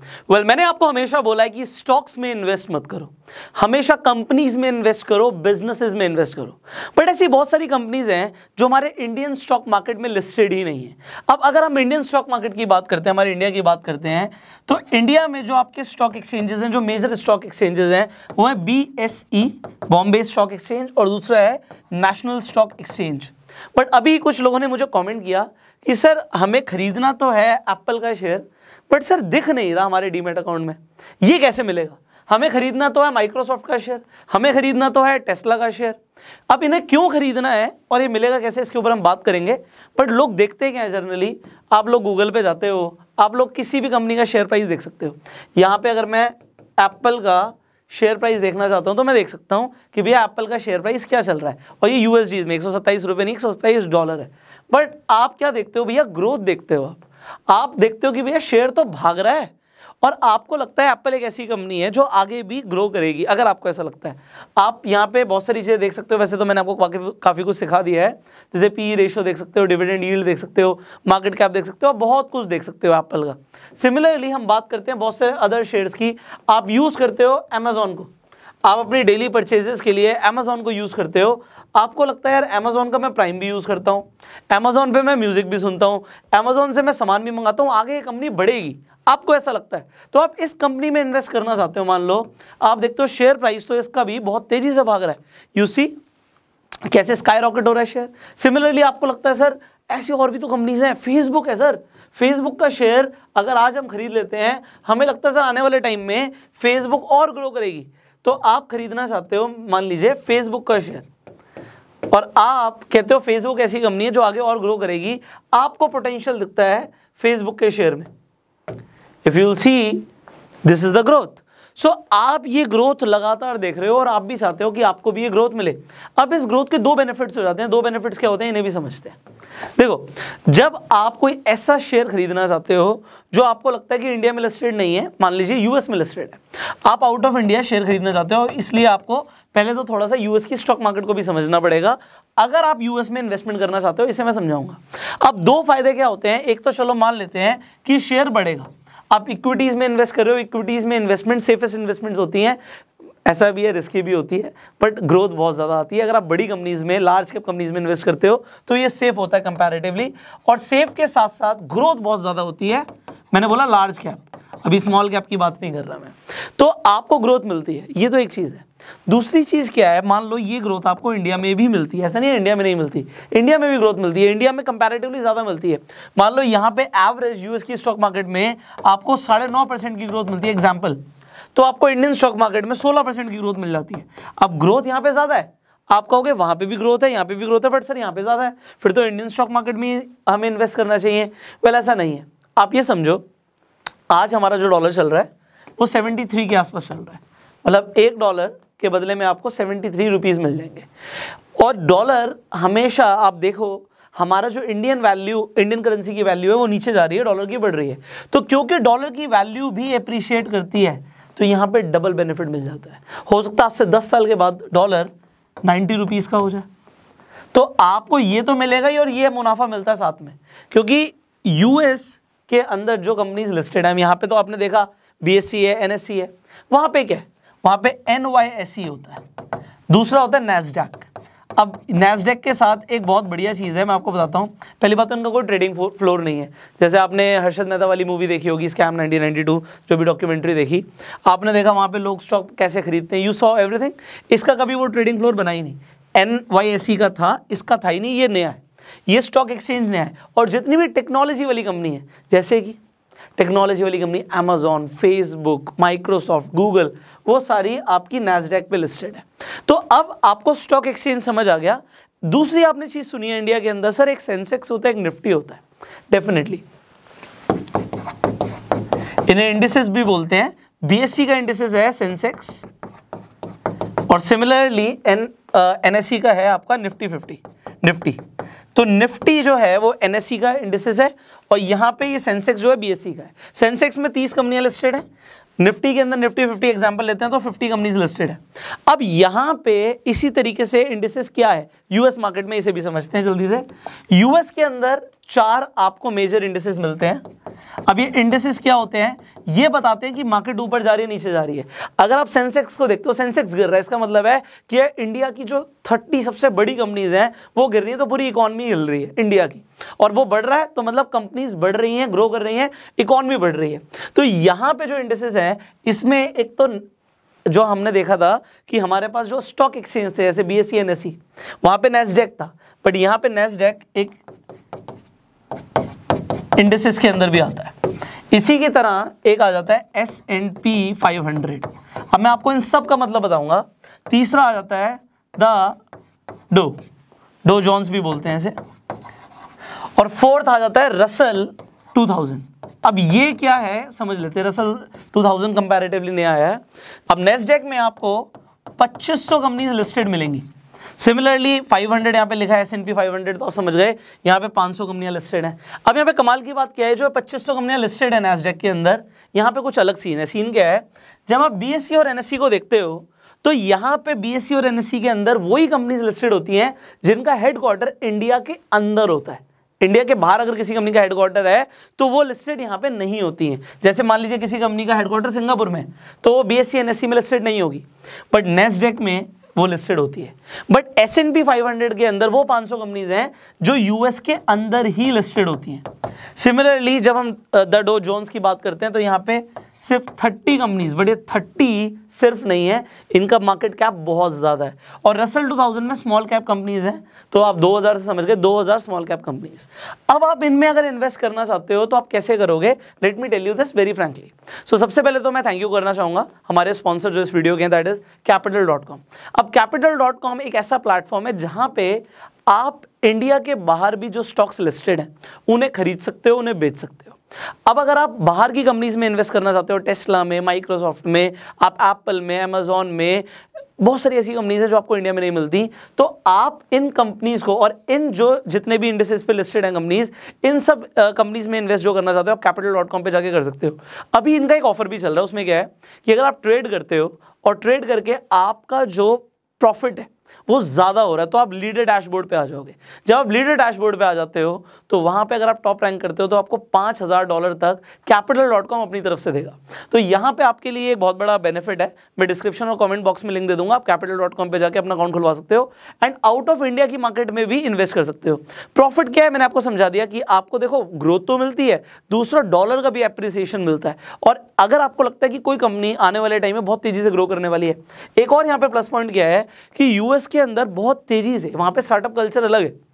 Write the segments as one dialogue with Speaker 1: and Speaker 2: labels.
Speaker 1: well well, मैंने आपको हमेशा बोला है कि स्टॉक्स में इन्वेस्ट मत करो हमेशा कंपनीज में इन्वेस्ट करो बिजनेसेस में इन्वेस्ट करो बट ऐसी बहुत सारी कंपनीज हैं जो हमारे इंडियन स्टॉक मार्केट में लिस्टेड ही नहीं है अब अगर हम इंडियन स्टॉक मार्केट की बात करते हैं हमारे इंडिया की बात करते हैं तो इंडिया में जो आपके स्टॉक एक्सचेंजेस हैं जो मेजर स्टॉक एक्सचेंजेस हैं वो है बी बॉम्बे स्टॉक एक्सचेंज और दूसरा है नेशनल स्टॉक एक्सचेंज बट अभी कुछ लोगों ने मुझे कॉमेंट किया कि सर हमें खरीदना तो है एप्पल का शेयर बट सर दिख नहीं रहा हमारे डीमेट अकाउंट में ये कैसे मिलेगा हमें खरीदना तो है माइक्रोसॉफ्ट का शेयर हमें खरीदना तो है टेस्ला का शेयर अब इन्हें क्यों खरीदना है और ये मिलेगा कैसे इसके ऊपर हम बात करेंगे बट लोग देखते क्या है जनरली आप लोग गूगल पे जाते हो आप लोग किसी भी कंपनी का शेयर प्राइस देख सकते हो यहाँ पे अगर मैं एप्पल का शेयर प्राइस देखना चाहता हूँ तो मैं देख सकता हूँ कि भैया एप्पल का शेयर प्राइस क्या चल रहा है और ये यूएसडी में एक सौ सत्ताईस रुपये नहीं एक सौ सत्ताईस डॉलर है बट आप क्या देखते हो भैया ग्रोथ देखते हो आप आप देखते हो कि भैया शेयर तो भाग रहा है और आपको लगता है एप्पल एक ऐसी कंपनी है जो आगे भी ग्रो करेगी अगर आपको ऐसा लगता है आप यहाँ पे बहुत सारी चीज़ें देख सकते हो वैसे तो मैंने आपको काफ़ी कुछ सिखा दिया है जैसे पी रेशो e देख सकते हो डिविडेंड यील्ड देख सकते हो मार्केट कैप देख सकते हो बहुत कुछ देख सकते हो एप्पल का सिमिलरली हम बात करते हैं बहुत से अदर शेयर्स की आप यूज़ करते हो अमेजोन को आप अपनी डेली परचेजेस के लिए अमेजोन को यूज़ करते हो आपको लगता है यार अमेजोन का मैं प्राइम भी यूज़ करता हूँ अमेजोन पे मैं म्यूज़िक भी सुनता हूँ अमेजोन से मैं सामान भी मंगाता हूँ आगे ये कंपनी बढ़ेगी आपको ऐसा लगता है तो आप इस कंपनी में इन्वेस्ट करना चाहते हो मान लो आप देखते हो शेयर प्राइस तो इसका भी बहुत तेज़ी से भाग रहा है यू सी कैसे स्काई रॉकेट हो रहा है शेयर सिमिलरली आपको लगता है सर ऐसी और भी तो कंपनीज हैं फेसबुक है सर फेसबुक का शेयर अगर आज हम खरीद लेते हैं हमें लगता है सर आने वाले टाइम में फेसबुक और ग्रो करेगी तो आप खरीदना चाहते हो मान लीजिए फेसबुक का शेयर और आप कहते हो फेसबुक ऐसी कंपनी है जो आगे और ग्रो करेगी आपको पोटेंशियल दिखता है फेसबुक के शेयर में if you see this is the growth so आप ये ग्रोथ लगातार देख रहे हो और आप भी चाहते हो कि आपको भी ये ग्रोथ मिले अब इस ग्रोथ के दो बेनिफिट्स हो जाते हैं दो बेनिफिट्स क्या होते हैं इन्हें भी समझते हैं देखो जब आप कोई ऐसा शेयर खरीदना चाहते हो जो आपको लगता है कि इंडिया में लिस्टेड नहीं है मान लीजिए यूएस में लिस्टेड है आप आउट ऑफ इंडिया शेयर खरीदना चाहते हो इसलिए आपको पहले तो थोड़ा सा यूएस की स्टॉक मार्केट को भी समझना पड़ेगा अगर आप यूएस में इन्वेस्टमेंट करना चाहते हो इसे मैं समझाऊंगा अब दो फायदे क्या होते हैं एक तो चलो मान लेते हैं कि शेयर बढ़ेगा आप इक्विटीज़ में इन्वेस्ट कर रहे हो इक्विटीज़ में इन्वेस्टमेंट सेफेस्ट इन्वेस्टमेंट्स होती हैं ऐसा भी है रिस्की भी होती है बट ग्रोथ बहुत ज़्यादा आती है अगर आप बड़ी कंपनीज़ में लार्ज कैप कंपनीज़ में इन्वेस्ट करते हो तो ये सेफ होता है कंपैरेटिवली और सेफ के साथ साथ ग्रोथ बहुत ज़्यादा होती है मैंने बोला लार्ज कैप अभी स्मॉल कैप की बात नहीं कर रहा मैं तो आपको ग्रोथ मिलती है ये तो एक चीज़ है दूसरी चीज़ क्या है मान लो ये ग्रोथ आपको इंडिया में भी मिलती है ऐसा नहीं है इंडिया में नहीं मिलती इंडिया में भी ग्रोथ मिलती है इंडिया में कंपैरेटिवली ज़्यादा मिलती है मान लो यहाँ पे एवरेज यूएस की स्टॉक मार्केट में आपको साढ़े नौ परसेंट की ग्रोथ मिलती है एग्जाम्पल तो आपको इंडियन स्टॉक मार्केट में सोलह परसेंट की ग्रोथ मिल जाती है अब ग्रोथ यहाँ पे ज़्यादा है आप कहोगे वहां पे भी ग्रोथ है यहाँ पे भी ग्रोथ है बट सर यहाँ पे ज़्यादा है फिर तो इंडियन स्टॉक मार्केट में हमें इन्वेस्ट करना चाहिए वेल ऐसा नहीं है आप ये समझो आज हमारा जो डॉलर चल रहा है वो सेवेंटी थ्री के आसपास चल रहा है मतलब एक डॉलर के बदले में आपको सेवेंटी थ्री रुपीज़ मिल जाएंगे और डॉलर हमेशा आप देखो हमारा जो इंडियन वैल्यू इंडियन करेंसी की वैल्यू है वो नीचे जा रही है डॉलर की बढ़ रही है तो क्योंकि डॉलर की वैल्यू भी अप्रिशिएट करती है तो यहाँ पे डबल बेनिफिट मिल जाता है हो सकता है आज से दस साल के बाद डॉलर नाइन्टी रुपीज़ का हो जाए तो आपको ये तो मिलेगा ही और ये मुनाफा मिलता है साथ में क्योंकि यूएस के अंदर जो कंपनीज लिस्टेड है यहाँ पे तो आपने देखा बीएससी e है एनएससी e है वहाँ पे क्या है वहाँ पे एन e होता है दूसरा होता है नेस्डैक अब नैसडेक के साथ एक बहुत बढ़िया चीज़ है मैं आपको बताता हूँ पहली बात तो उनका कोई ट्रेडिंग फ्लोर नहीं है जैसे आपने हर्षद मेहता वाली मूवी देखी होगी स्कैम 1992 जो भी डॉक्यूमेंट्री देखी आपने देखा वहाँ पे लोग स्टॉक कैसे खरीदते हैं यू सॉ एवरीथिंग इसका कभी वो ट्रेडिंग फ्लोर बना ही नहीं एन वाई एस सी का था इसका था ही नहीं ये नया है ये स्टॉक एक्सचेंज नया है और जितनी भी टेक्नोलॉजी वाली कंपनी है जैसे कि टेक्नोलॉजी वाली company Amazon Facebook Microsoft Google वो सारी आपकी नैसडेक पे लिस्टेड है तो अब आपको स्टॉक एक्सचेंज समझ आ गया दूसरी आपने चीज़ सुनी है इंडिया के अंदर सर एक सेंसेक्स होता है एक निफ्टी होता है डेफिनेटली इन्हें इंडिसेस भी बोलते हैं बीएससी e का इंडिसेस है सेंसेक्स और सिमिलरली एन एनएससी का है आपका निफ्टी फिफ्टी निफ्टी तो निफ्टी जो है वो एन e का इंडिसेस है और यहाँ पे ये सेंसेक्स जो है बी e का है सेंसेक्स में तीस कंपनियाँ लिस्टेड हैं निफ्टी के अंदर निफ्टी फिफ्टी एग्जाम्पल लेते हैं तो फिफ्टी कंपनीज लिस्टेड है अब यहाँ पे इसी तरीके से इंडिसेस क्या है यूएस मार्केट में इसे भी समझते हैं जल्दी से यूएस के अंदर चार आपको मेजर इंडिसेस मिलते हैं अब ये इंडिसेस क्या होते हैं ये बताते हैं कि मार्केट ऊपर जा रही है नीचे जा रही है अगर आप सेंसेक्स को देखते हो सेंसेक्स गिर रहा है इसका मतलब है कि इंडिया की जो थर्टी सबसे बड़ी कंपनीज हैं वो गिर रही है तो पूरी इकोनॉमी हिल रही है इंडिया की और वो बढ़ रहा है तो मतलब कंपनीज बढ़ रही हैं ग्रो कर रही हैं इकोनॉमी बढ़ रही है तो यहाँ पर जो इंडस्ट्रीज हैं इसमें एक तो जो हमने देखा था कि हमारे पास जो स्टॉक एक्सचेंज थे जैसे B S E N S E वहाँ पे नेस्डेक था बट यहाँ पर नेस्डेक एक इंडस्ट्रीज के अंदर भी आता है इसी की तरह एक आ जाता है S and P five hundred अब मैं आपको इन सब का मतलब बताऊंगा तीसरा आ जाता है द डो डो जॉन्स भी बोलते हैं इसे और फोर्थ आ जाता है रसल 2000 अब ये क्या है समझ लेते हैं रसल 2000 कंपैरेटिवली नया आया है अब नेक्स्ट डेक में आपको 2500 कंपनीज लिस्टेड मिलेंगी सिमिलरली 500 हंड्रेड यहाँ पे लिखा है एस एन पी फाइव तो आप समझ गए यहाँ पे 500 सौ कंपनियां लिस्टेड हैं अब यहाँ पे कमाल की बात क्या है जो 2500 कंपनियां लिस्टेड है नैसडेक के अंदर यहाँ पे कुछ अलग सीन है सीन क्या है जब आप बीएससी e और एनएससी e को देखते हो तो यहाँ पे बीएससी e और एनएससी के अंदर वही कंपनीज लिस्टेड होती हैं जिनका हेडक्वार्टर इंडिया के अंदर होता है इंडिया के बाहर अगर किसी कंपनी का हेडक्वार्टर है तो वो लिस्टेड यहाँ पे नहीं होती हैं जैसे मान लीजिए किसी कंपनी का हेडक्वार्टर सिंगापुर में तो वो बी एस में लिस्टेड नहीं होगी बट नेस्डेक में वो लिस्टेड होती है but S and P five hundred के अंदर वो 500 कंपनीज हैं जो यूएस के अंदर ही लिस्टेड होती हैं सिमिलरली जब हम द डो जोन्स की बात करते हैं तो यहाँ पे सिर्फ थर्टी कंपनीज बट ये थर्टी सिर्फ नहीं है इनका मार्केट कैप बहुत ज़्यादा है और रसल टू थाउजेंड में स्मॉल कैप कंपनीज हैं तो आप दो हज़ार से समझ गए दो हज़ार स्मॉल कैप कंपनीज अब आप इनमें अगर इन्वेस्ट करना चाहते हो तो आप कैसे करोगे let me tell you this very frankly so सबसे पहले तो मैं थैंक यू करना चाहूँगा हमारे स्पॉन्सर जो इस वीडियो के that is capital dot com अब कैपिटल डॉट कॉम एक ऐसा प्लेटफॉर्म है जहाँ पर आप इंडिया के बाहर भी जो स्टॉक्स लिस्टेड हैं उन्हें खरीद सकते हो उन्हें बेच सकते हो अब अगर आप बाहर की कंपनीज में इन्वेस्ट करना चाहते हो टेस्ला में माइक्रोसॉफ्ट में आप एप्पल में अमेजोन में बहुत सारी ऐसी कंपनीज हैं जो आपको इंडिया में नहीं मिलती तो आप इन कंपनीज को और इन जो जितने भी इंडस्ट्रीज पे लिस्टेड हैं कंपनीज इन सब कंपनीज में इन्वेस्ट जो करना चाहते हो आप कैपिटल डॉट कॉम पर जाके कर सकते हो अभी इनका एक ऑफर भी चल रहा है उसमें क्या है कि अगर आप ट्रेड करते हो और ट्रेड करके आपका जो प्रॉफिट है वो ज़्यादा हो रहा है तो आप लीडर डैशबोर्ड पे आ जाओगे जब आप लीडर डैशबोर्ड पे आ जाते हो तो वहाँ पे अगर आप टॉप रैंक करते हो तो आपको पाँच हज़ार डॉलर तक कैपिटल डॉट कॉम अपनी तरफ से देगा तो यहाँ पे आपके लिए एक बहुत बड़ा बेनिफिट है मैं डिस्क्रिप्शन और कमेंट बॉक्स में लिंक दे दूंगा आप कैपिटल डॉट कॉम पर जाकर अपना अकाउंट खुलवा सकते हो एंड आउट ऑफ इंडिया की मार्केट में भी इन्वेस्ट कर सकते हो प्रॉफिट क्या है मैंने आपको समझा दिया कि आपको देखो ग्रोथ तो मिलती है दूसरा डॉलर का भी अप्रिसिएशन मिलता है और अगर आपको लगता है कि कोई कंपनी आने वाले टाइम में बहुत तेज़ी से ग्रो करने वाली है एक और यहाँ पर प्लस पॉइंट क्या है कि यूएस यूएस के अंदर बहुत तेज़ी से वहां पे स्टार्टअप कल्चर अलग है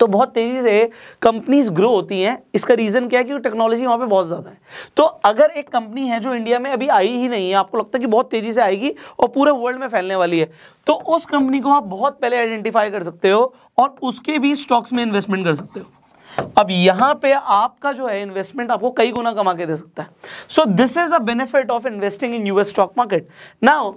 Speaker 1: तो बहुत तेज़ी से कंपनीज ग्रो होती हैं इसका रीज़न क्या है कि टेक्नोलॉजी वहां पे बहुत ज़्यादा है तो अगर एक कंपनी है जो इंडिया में अभी आई ही नहीं है आपको लगता है कि बहुत तेज़ी से आएगी और पूरे वर्ल्ड में फैलने वाली है तो उस कंपनी को आप बहुत पहले आइडेंटिफाई कर सकते हो और उसके भी स्टॉक्स में इन्वेस्टमेंट कर सकते हो अब यहां पे आपका जो है इन्वेस्टमेंट आपको कई गुना कमा के दे सकता है so this is a benefit of investing in US stock market now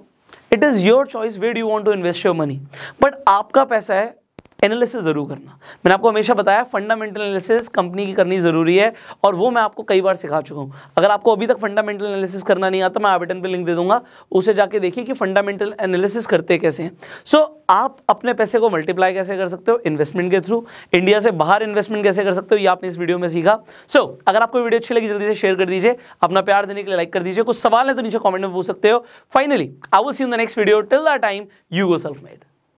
Speaker 1: it is your choice where you want to invest your money but आपका पैसा है एनालिसिस ज़रूर करना मैंने आपको हमेशा बताया फंडामेंटल एनालिसिस कंपनी की करनी ज़रूरी है और वो मैं आपको कई बार सिखा चुका हूँ अगर आपको अभी तक फंडामेंटल एनालिसिस करना नहीं आता मैं आवेटन पे लिंक दे दूंगा उसे जाके देखिए कि फंडामेंटल एनालिसिस करते कैसे हैं सो so, आप अपने पैसे को मल्टीप्लाई कैसे कर सकते हो इन्वेस्टमेंट के थ्रू इंडिया से बाहर इन्वेस्टमेंट कैसे कर सकते हो ये आपने इस वीडियो में सीखा सो so, अगर आपको वीडियो अच्छी लगी जल्दी से शेयर कर दीजिए अपना प्यार देने के लिए लाइक कर दीजिए कुछ सवाल है तो नीचे कॉमेंट में पूछ सकते हो finally I will see in the next video till the time you go self made